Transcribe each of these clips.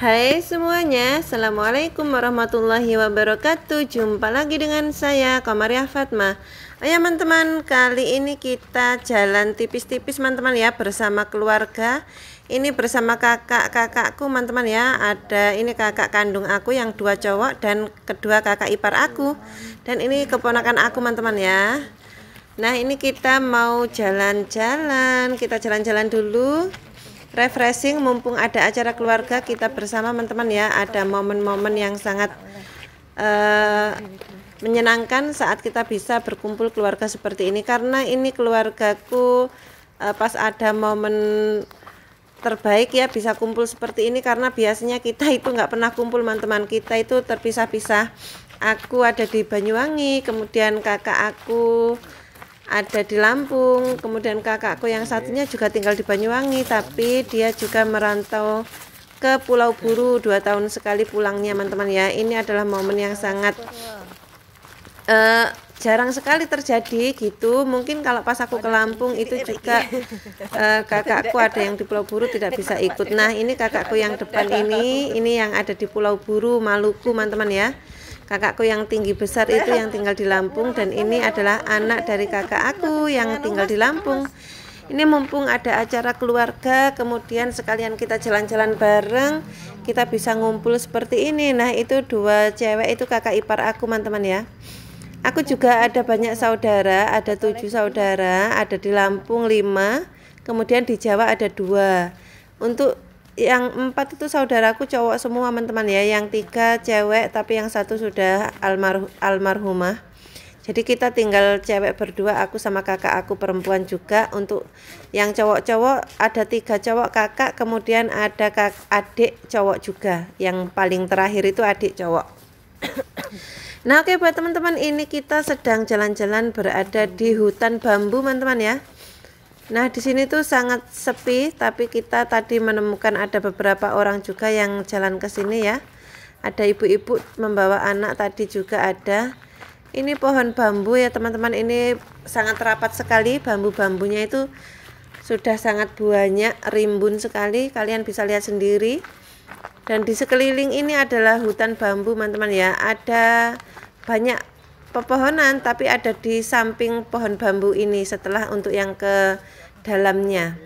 Hai semuanya, Assalamualaikum warahmatullahi wabarakatuh Jumpa lagi dengan saya, Komariah Fatma Ayo teman-teman, kali ini kita jalan tipis-tipis teman-teman ya Bersama keluarga Ini bersama kakak-kakakku teman-teman ya Ada ini kakak kandung aku yang dua cowok Dan kedua kakak ipar aku Dan ini keponakan aku teman-teman ya Nah ini kita mau jalan-jalan Kita jalan-jalan dulu refreshing mumpung ada acara keluarga kita bersama teman-teman ya ada momen-momen yang sangat uh, menyenangkan saat kita bisa berkumpul keluarga seperti ini karena ini keluargaku uh, pas ada momen terbaik ya bisa kumpul seperti ini karena biasanya kita itu nggak pernah kumpul teman-teman kita itu terpisah-pisah aku ada di Banyuwangi kemudian kakak aku ada di Lampung kemudian kakakku yang satunya juga tinggal di Banyuwangi tapi dia juga merantau ke Pulau Buru dua tahun sekali pulangnya teman-teman ya ini adalah momen yang sangat uh, jarang sekali terjadi gitu mungkin kalau pas aku ke Lampung itu juga uh, kakakku ada yang di Pulau Buru tidak bisa ikut nah ini kakakku yang depan ini ini yang ada di Pulau Buru Maluku teman-teman ya Kakakku yang tinggi besar itu yang tinggal di Lampung dan ini adalah anak dari kakak aku yang tinggal di Lampung. Ini mumpung ada acara keluarga, kemudian sekalian kita jalan-jalan bareng, kita bisa ngumpul seperti ini. Nah, itu dua cewek itu kakak ipar aku, teman-teman ya. Aku juga ada banyak saudara, ada tujuh saudara, ada di Lampung lima, kemudian di Jawa ada dua. Untuk yang empat itu saudaraku cowok semua teman-teman ya yang tiga cewek tapi yang satu sudah almarhu almarhumah jadi kita tinggal cewek berdua aku sama kakak aku perempuan juga untuk yang cowok-cowok ada tiga cowok kakak kemudian ada kak, adik cowok juga yang paling terakhir itu adik cowok nah oke okay, buat teman-teman ini kita sedang jalan-jalan berada di hutan bambu teman-teman ya Nah, di sini tuh sangat sepi, tapi kita tadi menemukan ada beberapa orang juga yang jalan ke sini ya. Ada ibu-ibu membawa anak tadi juga ada. Ini pohon bambu ya, teman-teman. Ini sangat rapat sekali bambu-bambunya itu sudah sangat banyak, rimbun sekali. Kalian bisa lihat sendiri. Dan di sekeliling ini adalah hutan bambu, teman-teman ya. Ada banyak pepohonan tapi ada di samping pohon bambu ini setelah untuk yang ke dalamnya.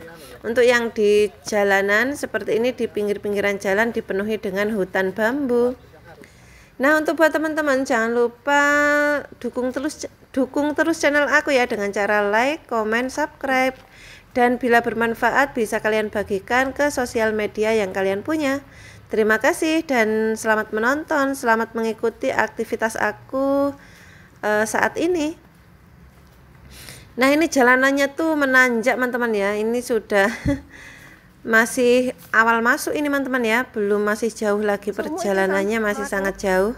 Untuk yang di jalanan seperti ini di pinggir-pinggiran jalan dipenuhi dengan hutan bambu. Nah, untuk buat teman-teman jangan lupa dukung terus dukung terus channel aku ya dengan cara like, comment, subscribe dan bila bermanfaat bisa kalian bagikan ke sosial media yang kalian punya. Terima kasih dan selamat menonton, selamat mengikuti aktivitas aku uh, saat ini nah ini jalanannya tuh menanjak teman-teman ya ini sudah masih awal masuk ini teman-teman ya belum masih jauh lagi perjalanannya masih sangat ya. jauh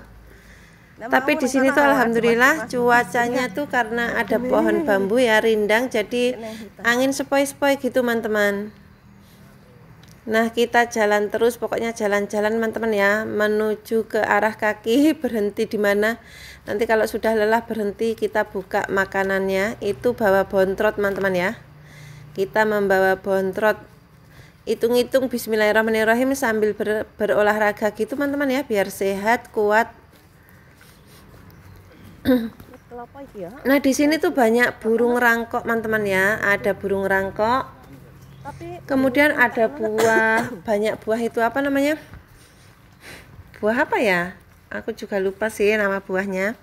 tapi di sini tuh alhamdulillah cuacanya ya. tuh karena ada pohon bambu ya rindang jadi angin sepoi-sepoi gitu teman-teman Nah, kita jalan terus, pokoknya jalan-jalan teman-teman ya, menuju ke arah kaki, berhenti di mana. Nanti kalau sudah lelah berhenti, kita buka makanannya, itu bawa bontrot teman-teman ya. Kita membawa bontrot, hitung-hitung bismillahirrahmanirrahim sambil ber, berolahraga gitu teman-teman ya, biar sehat, kuat. Ya? Nah, di sini tuh banyak burung rangkok teman-teman ya, ada burung rangkok kemudian ada buah banyak buah itu apa namanya buah apa ya aku juga lupa sih nama buahnya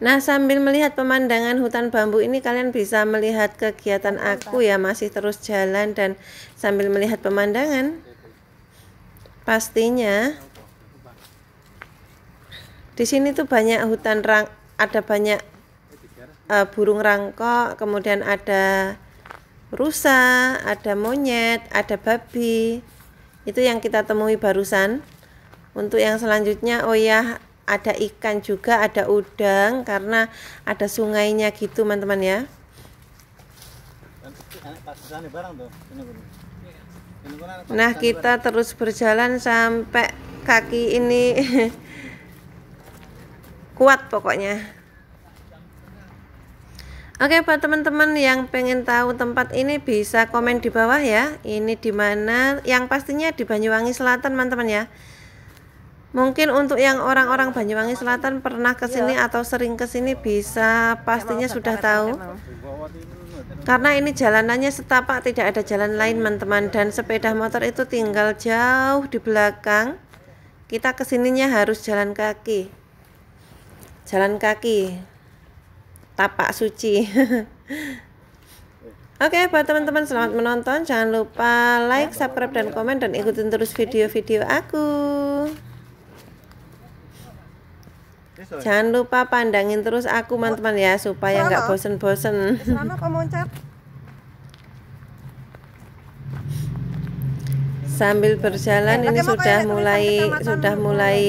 Nah, sambil melihat pemandangan hutan bambu ini, kalian bisa melihat kegiatan aku ya, masih terus jalan dan sambil melihat pemandangan. Pastinya di sini tuh banyak hutan rang, ada banyak uh, burung rangkok, kemudian ada rusa, ada monyet, ada babi. Itu yang kita temui barusan. Untuk yang selanjutnya, oh ya, ada ikan juga, ada udang karena ada sungainya gitu, teman-teman ya. Nah, kita terus berjalan sampai kaki ini kuat pokoknya. Oke buat teman-teman yang pengen tahu tempat ini bisa komen di bawah ya. Ini di mana? Yang pastinya di Banyuwangi Selatan teman-teman ya. Mungkin untuk yang orang-orang Banyuwangi Selatan pernah ke sini iya. atau sering ke sini bisa pastinya sudah tahu. Karena ini jalanannya setapak tidak ada jalan lain teman-teman dan sepeda motor itu tinggal jauh di belakang. Kita kesininya harus jalan kaki. Jalan kaki tapak suci. Oke, okay, buat teman-teman selamat menonton. Jangan lupa like, subscribe, dan komen dan ikutin terus video-video aku. Jangan lupa pandangin terus aku, teman-teman ya, supaya nggak bosen-bosen. Eh, Sambil berjalan ini ya, sudah mulai sudah mulai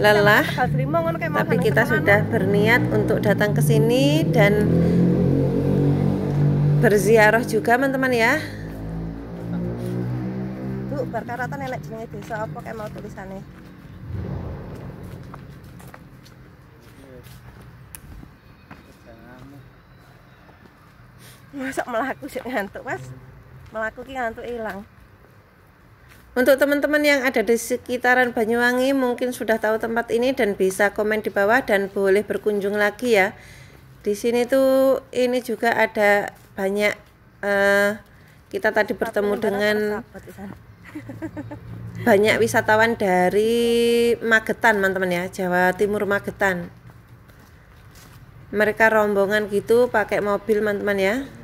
lelah tapi kita sudah berniat untuk datang ke sini dan berziarah juga teman-teman ya Bu, berkaratan elek jenenge desa apa kayak mau tulisannya Masak melaku sih ngantuk, Mas? Melaku ki ngantuk hilang. Untuk teman-teman yang ada di sekitaran Banyuwangi mungkin sudah tahu tempat ini dan bisa komen di bawah dan boleh berkunjung lagi ya. Di sini tuh ini juga ada banyak uh, kita tadi bertemu dengan banyak wisatawan dari Magetan teman-teman ya, Jawa Timur Magetan. Mereka rombongan gitu pakai mobil teman-teman ya.